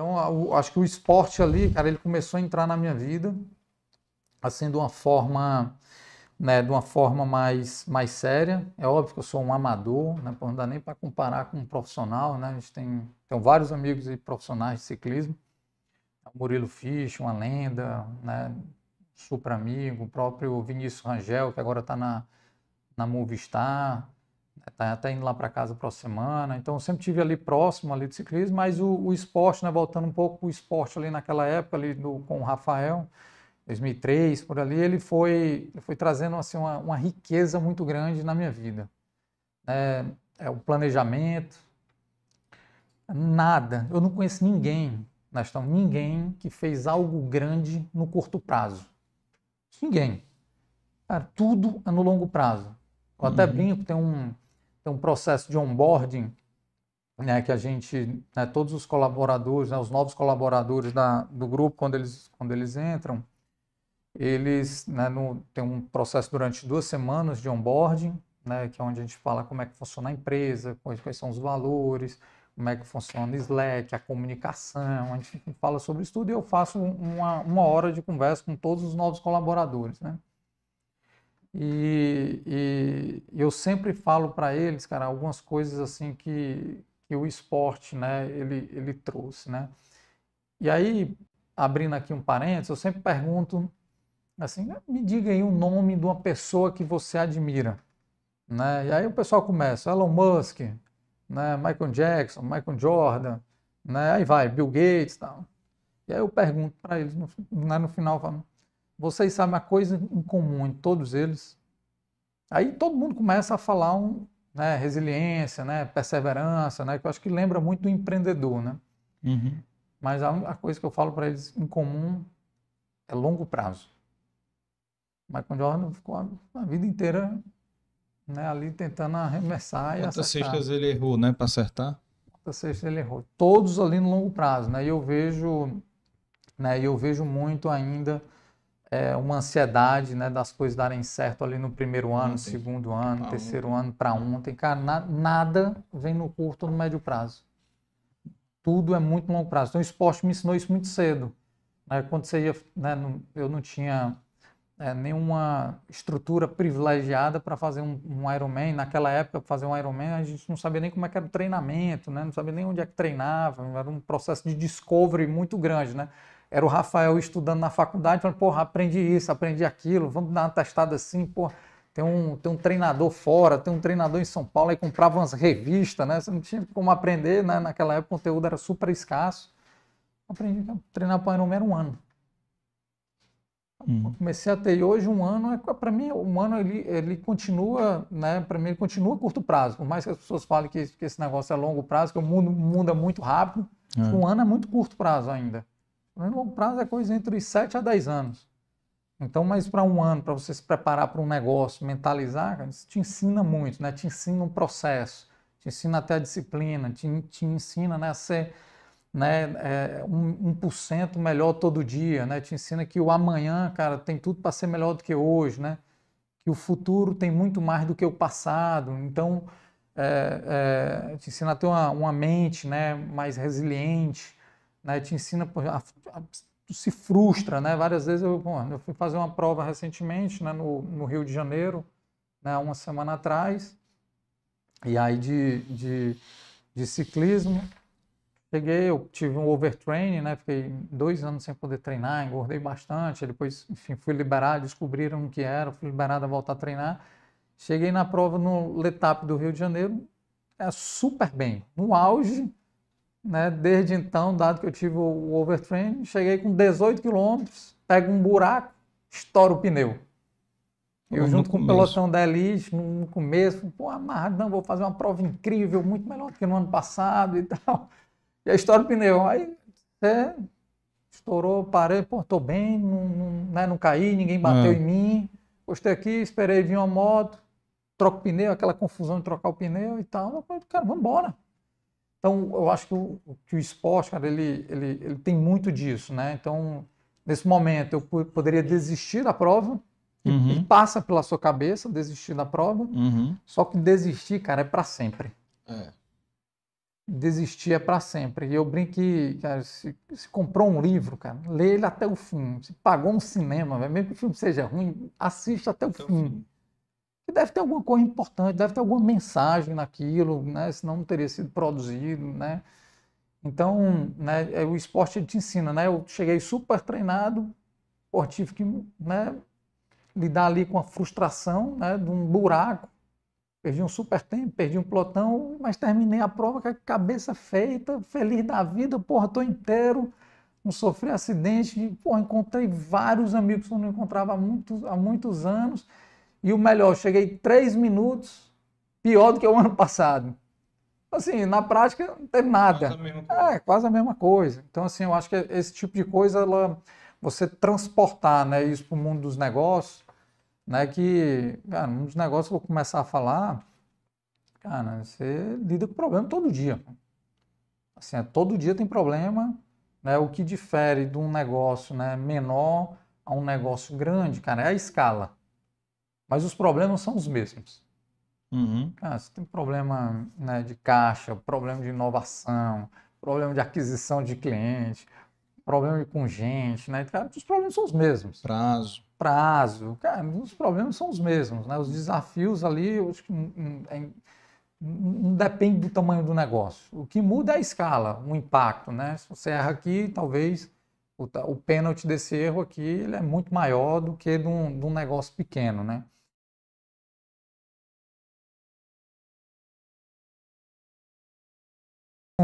Então, acho que o esporte ali, cara, ele começou a entrar na minha vida, assim, de uma forma, né, de uma forma mais, mais séria. É óbvio que eu sou um amador, né, não dá nem para comparar com um profissional, né? A gente tem, tem vários amigos e profissionais de ciclismo. O Murilo Fisch, uma lenda, né? Super amigo, o próprio Vinícius Rangel, que agora está na, na Movistar, tá, indo lá para casa a próxima semana, então eu sempre tive ali próximo ali do ciclismo, mas o, o esporte, né, voltando um pouco o esporte ali naquela época ali do, com o Rafael, 2003 por ali, ele foi ele foi trazendo assim uma, uma, riqueza muito grande na minha vida, é, é o planejamento, nada, eu não conheço ninguém, na estamos ninguém que fez algo grande no curto prazo, ninguém, cara, tudo é no longo prazo. Eu até uhum. brinco, tem um tem um processo de onboarding né, que a gente, né, todos os colaboradores, né, os novos colaboradores da, do grupo, quando eles, quando eles entram, eles né, no, tem um processo durante duas semanas de onboarding, né, que é onde a gente fala como é que funciona a empresa, quais, quais são os valores, como é que funciona o Slack, a comunicação, a gente fala sobre isso tudo e eu faço uma, uma hora de conversa com todos os novos colaboradores, né? E, e eu sempre falo para eles, cara, algumas coisas assim que, que o esporte, né, ele, ele trouxe, né? E aí, abrindo aqui um parênteses, eu sempre pergunto assim, né, me diga aí o nome de uma pessoa que você admira, né? E aí o pessoal começa, Elon Musk, né? Michael Jackson, Michael Jordan, né? Aí vai, Bill Gates, tal. E aí eu pergunto para eles no, né, no final, falo, vocês sabem uma coisa em comum em todos eles? Aí todo mundo começa a falar um, né, resiliência, né, perseverança, né, que eu acho que lembra muito do empreendedor, né? Uhum. Mas a, a coisa que eu falo para eles em comum é longo prazo. Michael Jordan ficou a, a vida inteira né, ali tentando arremessar Quantas e Quantas sextas ele errou, né, para acertar? Quantas sextas ele errou? Todos ali no longo prazo, né? E eu vejo, né, eu vejo muito ainda é, uma ansiedade né, das coisas darem certo ali no primeiro ano, ontem. segundo ano, terceiro ontem. ano para ontem. Cara, na, nada vem no curto ou no médio prazo. Tudo é muito longo prazo. Então, o esporte me ensinou isso muito cedo. Né? Quando você ia, né, no, eu não tinha é, nenhuma estrutura privilegiada para fazer um, um Ironman. Naquela época, fazer um Ironman, a gente não sabia nem como é que era o treinamento, né? não sabia nem onde é que treinava. Era um processo de discovery muito grande. Né? era o Rafael estudando na faculdade, falando, porra, aprendi isso, aprendi aquilo, vamos dar uma testada assim, porra. Tem um, tem um treinador fora, tem um treinador em São Paulo, aí comprava umas revistas, né? Você não tinha como aprender, né? Naquela época o conteúdo era super escasso. Aprendi a treinar para o Ironman era um ano. Hum. Comecei a ter e hoje um ano, é, para mim, um ano ele, ele continua, né? Para mim, ele continua a curto prazo. Por mais que as pessoas falem que, que esse negócio é longo prazo, que o mundo muda muito rápido, é. um ano é muito curto prazo ainda. Planejamento longo prazo é coisa entre 7 a 10 anos. Então, mas para um ano, para você se preparar para um negócio, mentalizar, isso te ensina muito, né? Te ensina um processo, te ensina até a disciplina, te, te ensina né, a ser né, é, um, por cento melhor todo dia, né? Te ensina que o amanhã, cara, tem tudo para ser melhor do que hoje, né? Que o futuro tem muito mais do que o passado. Então, é, é, te ensina a ter uma, uma mente né, mais resiliente, né? Te ensina, se frustra, né? Várias vezes eu, bom, eu fui fazer uma prova recentemente, né? No, no Rio de Janeiro, né? Uma semana atrás, e aí de, de, de ciclismo, Cheguei, eu tive um overtraining, né? Fiquei dois anos sem poder treinar, engordei bastante. Depois, enfim, fui liberado, descobriram o que era, fui liberado a voltar a treinar. Cheguei na prova no Letap do Rio de Janeiro, é super bem, no auge, né? Desde então, dado que eu tive o overtrain, cheguei com 18 quilômetros, pego um buraco, estouro o pneu. Eu no junto começo. com o pelotão da Elite, no começo, pô, amarrado, não, vou fazer uma prova incrível, muito melhor do que no ano passado e tal. E aí estouro o pneu. Aí é, estourou, parei, pô, tô bem, não, não, né, não caí, ninguém bateu é. em mim. Gostei aqui, esperei vir uma moto, troco o pneu, aquela confusão de trocar o pneu e tal. Eu falei, cara, vambora. Então, eu acho que o, que o esporte, cara, ele, ele, ele tem muito disso, né? Então, nesse momento, eu poderia desistir da prova, e, uhum. e passa pela sua cabeça desistir da prova, uhum. só que desistir, cara, é para sempre. É. Desistir é para sempre. E eu brinco que, cara, se, se, comprou um livro, cara, lê ele até o fim. Se pagou um cinema, mesmo que o filme seja ruim, assista até o até fim. O fim deve ter alguma coisa importante, deve ter alguma mensagem naquilo, né? senão não teria sido produzido, né? Então, né, é, o esporte te ensina, né? Eu cheguei super treinado, pô, tive que né, lidar ali com a frustração né, de um buraco, perdi um super tempo, perdi um pelotão, mas terminei a prova com a cabeça feita, feliz da vida, porra, tô inteiro, não sofri acidente, porra, encontrei vários amigos que eu não encontrava há muitos, há muitos anos, e o melhor, cheguei três minutos pior do que o ano passado. Assim, na prática, não tem nada. Quase é, quase a mesma coisa. Então, assim, eu acho que esse tipo de coisa, ela, você transportar né, isso para o mundo dos negócios, né, que, cara, um dos negócios que eu vou começar a falar, cara, você lida com problema todo dia. Assim, é, todo dia tem problema, né, o que difere de um negócio né, menor a um negócio grande, cara, é a escala. Mas os problemas são os mesmos. Uhum. Ah, você tem problema né, de caixa, problema de inovação, problema de aquisição de cliente, problema com gente, né? Então, os problemas são os mesmos. Prazo. Prazo. Cara, os problemas são os mesmos, né? Os desafios ali, eu acho que hum, hum, é não depende do tamanho do negócio. O que muda é a escala, o impacto, né? Se você erra aqui, talvez o, o pênalti desse erro aqui ele é muito maior do que de um, de um negócio pequeno, né?